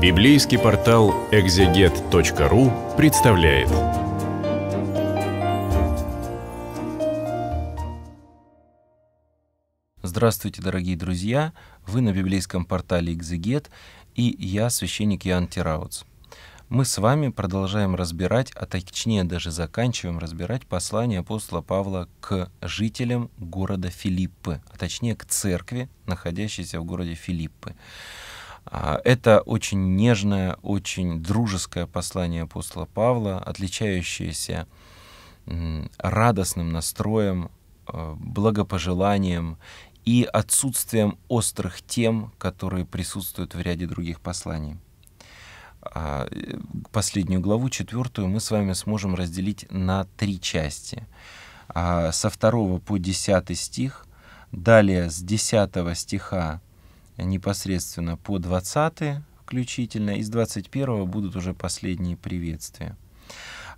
Библейский портал экзегет.ру представляет. Здравствуйте, дорогие друзья! Вы на библейском портале Экзегет и я, священник Иоанн Тираутс. Мы с вами продолжаем разбирать, а точнее даже заканчиваем разбирать послание апостола Павла к жителям города Филиппы, а точнее к церкви, находящейся в городе Филиппы. А, это очень нежное, очень дружеское послание апостола Павла, отличающееся радостным настроем, а, благопожеланием и отсутствием острых тем, которые присутствуют в ряде других посланий. А, э, последнюю главу, четвертую, мы с вами сможем разделить на три части. Со второго по десятый стих, далее с десятого стиха непосредственно по 20 включительно. Из 21 будут уже последние приветствия.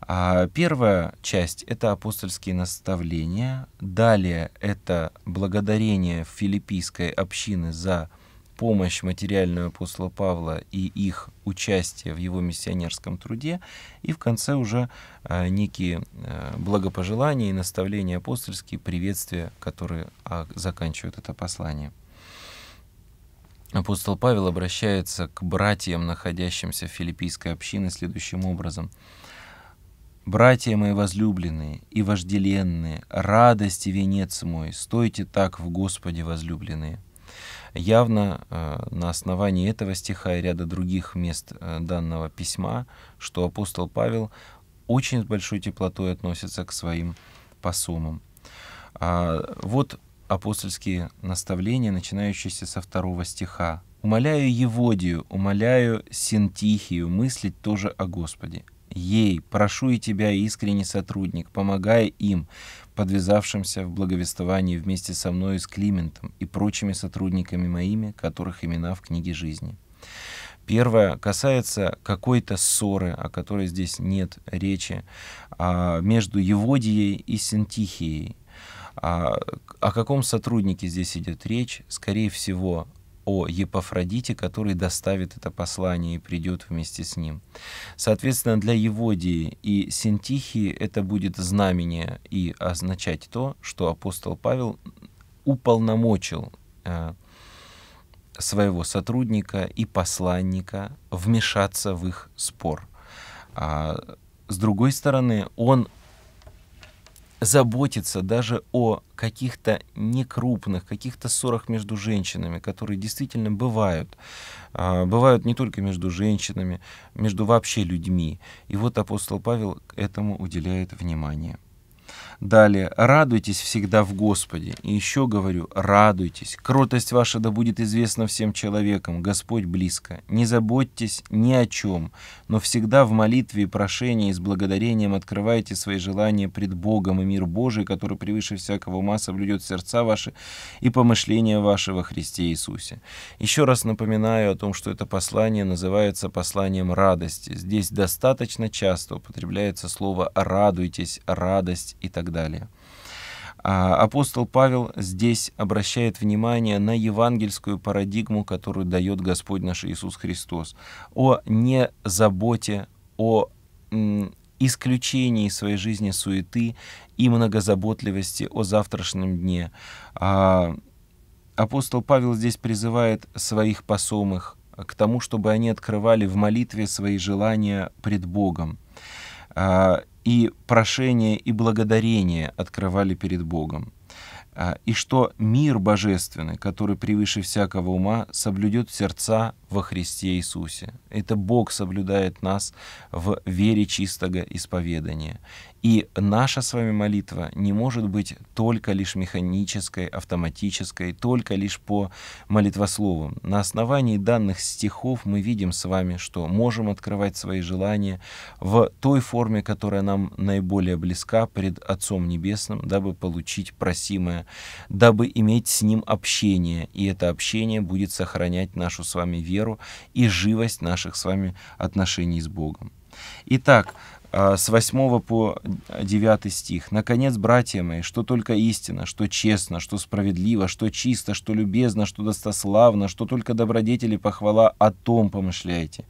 А первая часть — это апостольские наставления. Далее — это благодарение филиппийской общины за помощь материальную апостола Павла и их участие в его миссионерском труде. И в конце уже а, некие а, благопожелания и наставления апостольские, приветствия, которые заканчивают это послание. Апостол Павел обращается к братьям, находящимся в филиппийской общине, следующим образом. «Братья мои возлюбленные и вожделенные, радости венец мой, стойте так в Господе возлюбленные». Явно э, на основании этого стиха и ряда других мест э, данного письма, что апостол Павел очень с большой теплотой относится к своим посумам. А, вот апостольские наставления, начинающиеся со второго стиха. «Умоляю Еводию, умоляю Синтихию мыслить тоже о Господе. Ей прошу и тебя, искренний сотрудник, помогая им, подвязавшимся в благовествовании вместе со мною с Климентом и прочими сотрудниками моими, которых имена в книге жизни». Первое касается какой-то ссоры, о которой здесь нет речи, а между Еводией и Синтихией. А, о каком сотруднике здесь идет речь? Скорее всего, о Епафродите, который доставит это послание и придет вместе с ним. Соответственно, для Еводии и Сентихии это будет знамение и означать то, что апостол Павел уполномочил э, своего сотрудника и посланника вмешаться в их спор. А, с другой стороны, он заботиться даже о каких-то некрупных, каких-то ссорах между женщинами, которые действительно бывают. А, бывают не только между женщинами, между вообще людьми. И вот апостол Павел этому уделяет внимание. Далее, радуйтесь всегда в Господе. И еще говорю, радуйтесь. Кротость ваша да будет известна всем человекам. Господь близко. Не заботьтесь ни о чем, но всегда в молитве и прошении с благодарением открывайте свои желания пред Богом, и мир Божий, который превыше всякого ума соблюдет сердца ваши и помышления ваши во Христе Иисусе. Еще раз напоминаю о том, что это послание называется посланием радости. Здесь достаточно часто употребляется слово «радуйтесь», «радость» и так далее далее. А, апостол Павел здесь обращает внимание на евангельскую парадигму, которую дает Господь наш Иисус Христос, о незаботе, о исключении своей жизни суеты и многозаботливости о завтрашнем дне. А, апостол Павел здесь призывает своих посомых к тому, чтобы они открывали в молитве свои желания пред Богом. А, и прошение, и благодарение открывали перед Богом. А, и что мир божественный, который превыше всякого ума, соблюдет сердца во Христе Иисусе. Это Бог соблюдает нас в вере чистого исповедания. И наша с вами молитва не может быть только лишь механической, автоматической, только лишь по молитвословам. На основании данных стихов мы видим с вами, что можем открывать свои желания в той форме, которая нам наиболее близка пред Отцом Небесным, дабы получить просимое, дабы иметь с Ним общение, и это общение будет сохранять нашу с вами веру веру и живость наших с вами отношений с Богом. Итак, э, с 8 по 9 стих. «Наконец, братья мои, что только истина, что честно, что справедливо, что чисто, что любезно, что достославно, что только добродетели похвала, о том помышляйте.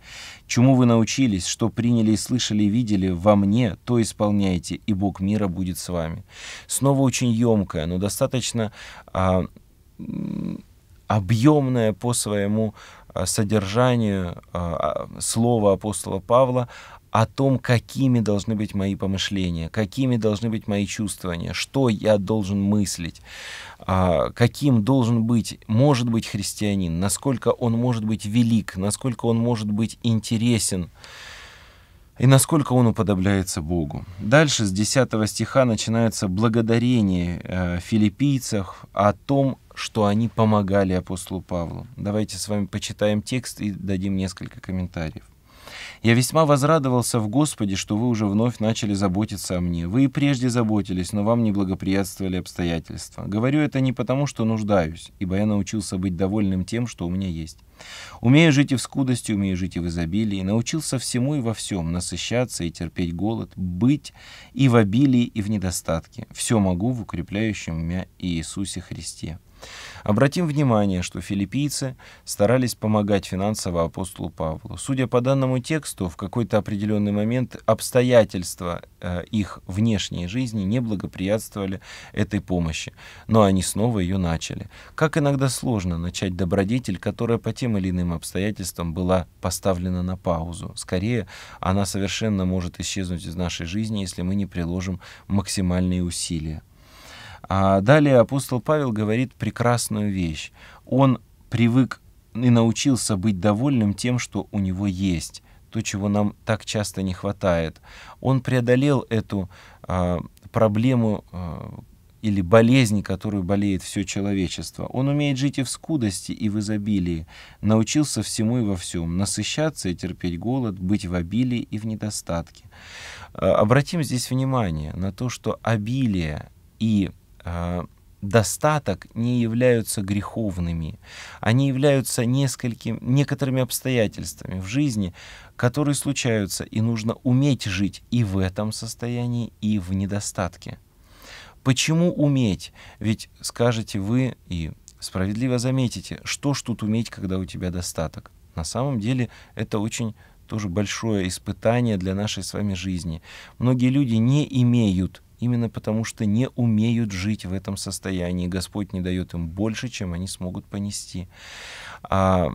Чему вы научились, что приняли и слышали и видели во мне, то исполняйте, и Бог мира будет с вами». Снова очень емкое, но достаточно а, объемное по своему Э, содержанию э, а, слова апостола Павла о том, какими должны быть мои помышления, какими должны быть мои чувствования, что я должен мыслить, а, каким должен быть, может быть христианин, насколько он может быть велик, насколько он может быть интересен и насколько он уподобляется Богу. Дальше с 10 стиха начинается благодарение э, филиппийцев о том, что они помогали апостолу Павлу. Давайте с вами почитаем текст и дадим несколько комментариев. Я весьма возрадовался в Господе, что вы уже вновь начали заботиться о мне. Вы и прежде заботились, но вам не благоприятствовали обстоятельства. Говорю это не потому, что нуждаюсь, ибо я научился быть довольным тем, что у меня есть. Умею жить и в скудости, умею жить и в изобилии. Научился всему и во всем, насыщаться и терпеть голод, быть и в обилии, и в недостатке. Все могу в укрепляющем меня Иисусе Христе. Обратим внимание, что филиппийцы старались помогать финансово апостолу Павлу. Судя по данному тексту, в какой-то определенный момент обстоятельства э, их внешней жизни не благоприятствовали этой помощи, но они снова ее начали. Как иногда сложно начать добродетель, которая по тем или иным обстоятельствам была поставлена на паузу. Скорее, она совершенно может исчезнуть из нашей жизни, если мы не приложим максимальные усилия. А далее апостол Павел говорит прекрасную вещь. Он привык и научился быть довольным тем, что у него есть, то, чего нам так часто не хватает. Он преодолел эту а, проблему а, или болезнь, которую болеет все человечество. Он умеет жить и в скудости, и в изобилии, научился всему и во всем, насыщаться и терпеть голод, быть в обилии и в недостатке. А, обратим здесь внимание на то, что обилие и а, достаток не являются греховными. Они являются нескольким, некоторыми обстоятельствами в жизни, которые случаются, и нужно уметь жить и в этом состоянии, и в недостатке. Почему уметь? Ведь скажете вы и справедливо заметите, что ж тут уметь, когда у тебя достаток. На самом деле это очень тоже большое испытание для нашей с вами жизни. Многие люди не имеют именно потому что не умеют жить в этом состоянии. Господь не дает им больше, чем они смогут понести. А,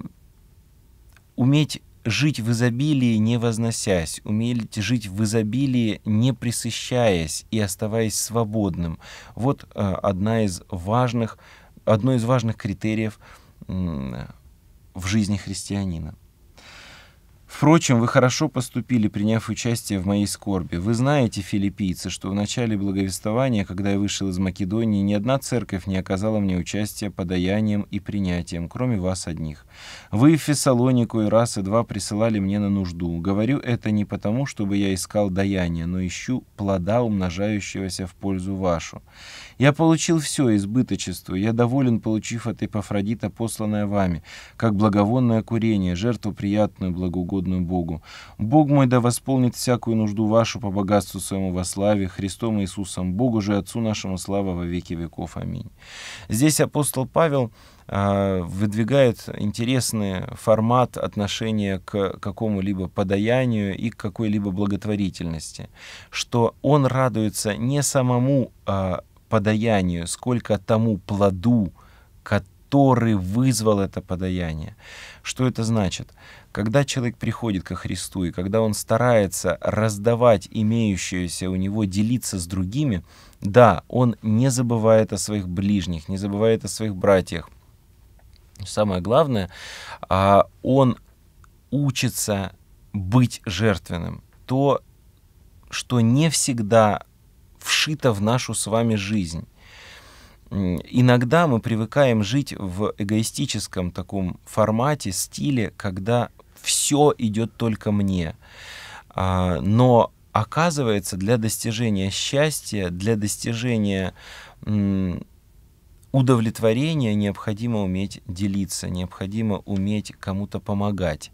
уметь жить в изобилии, не возносясь, уметь жить в изобилии, не присыщаясь и оставаясь свободным. Вот э, одна из важных, одно из важных критериев в жизни христианина. Впрочем, вы хорошо поступили, приняв участие в моей скорби. Вы знаете, филиппийцы, что в начале благовествования, когда я вышел из Македонии, ни одна церковь не оказала мне участия подаянием и принятием, кроме вас одних. Вы в Фессалонику и раз, и два присылали мне на нужду. Говорю это не потому, чтобы я искал даяние, но ищу плода, умножающегося в пользу вашу. Я получил все избыточество, я доволен, получив от Эпафродита, посланное вами, как благовонное курение, жертву приятную, благоугодную Богу. Бог мой да восполнит всякую нужду вашу по богатству своему во славе, Христом Иисусом, Богу же Отцу нашему слава во веки веков. Аминь. Здесь апостол Павел а, выдвигает интересный формат отношения к какому-либо подаянию и к какой-либо благотворительности, что он радуется не самому а, подаянию, сколько тому плоду, который вызвал это подаяние. Что это значит? Когда человек приходит ко Христу и когда он старается раздавать имеющееся у него, делиться с другими, да, он не забывает о своих ближних, не забывает о своих братьях. Самое главное, а, он учится быть жертвенным. То, что не всегда вшито в нашу с вами жизнь. Иногда мы привыкаем жить в эгоистическом таком формате, стиле, когда все идет только мне. А, но оказывается, для достижения счастья, для достижения удовлетворения необходимо уметь делиться, необходимо уметь кому-то помогать.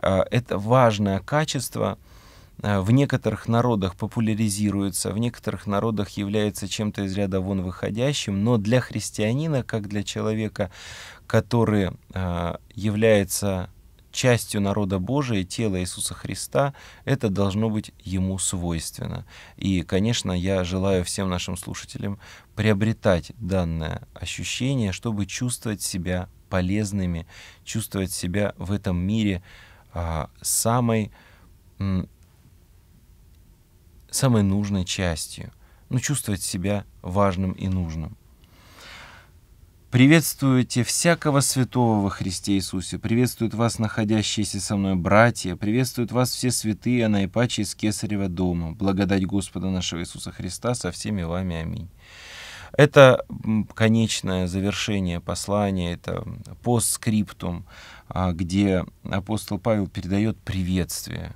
А, это важное качество — Э, в некоторых народах популяризируется, в некоторых народах является чем-то из ряда вон выходящим, но для христианина, как для человека, который э, является частью народа Божия, тела Иисуса Христа, это должно быть ему свойственно. И, конечно, я желаю всем нашим слушателям приобретать данное ощущение, чтобы чувствовать себя полезными, чувствовать себя в этом мире а, самой самой нужной частью, но чувствовать себя важным и нужным. Приветствуйте всякого святого во Христе Иисусе, приветствуют вас находящиеся со мной братья, приветствуют вас все святые, а наипаче из Кесарева дома. Благодать Господа нашего Иисуса Христа со всеми вами. Аминь. Это конечное завершение послания, это постскриптум, а, где апостол Павел передает приветствие,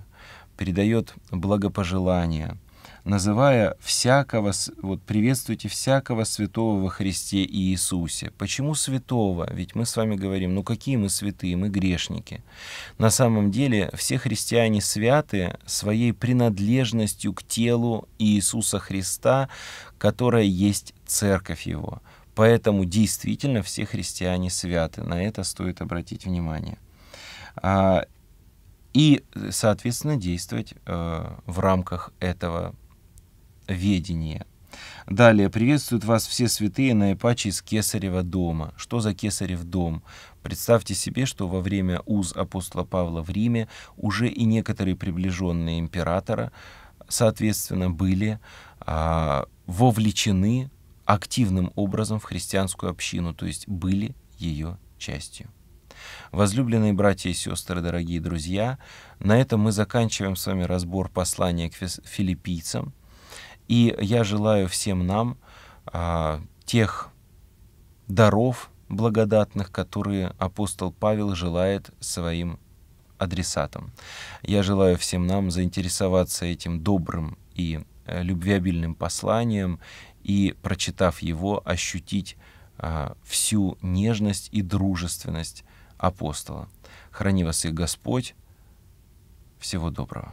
передает благопожелание – называя всякого, вот приветствуйте всякого святого во Христе Иисусе. Почему святого? Ведь мы с вами говорим, ну какие мы святые, мы грешники. На самом деле все христиане святы своей принадлежностью к телу Иисуса Христа, которая есть церковь Его. Поэтому действительно все христиане святы. На это стоит обратить внимание а, и, соответственно, действовать э, в рамках этого ведение. Далее. Приветствуют вас все святые на Ипаче из Кесарева дома. Что за Кесарев дом? Представьте себе, что во время уз апостола Павла в Риме уже и некоторые приближенные императора, соответственно, были а, вовлечены активным образом в христианскую общину, то есть были ее частью. Возлюбленные братья и сестры, дорогие друзья, на этом мы заканчиваем с вами разбор послания к филиппийцам. И я желаю всем нам а, тех даров благодатных, которые апостол Павел желает своим адресатам. Я желаю всем нам заинтересоваться этим добрым и э, любвеобильным посланием и, прочитав его, ощутить а, всю нежность и дружественность апостола. Храни вас и Господь. Всего доброго.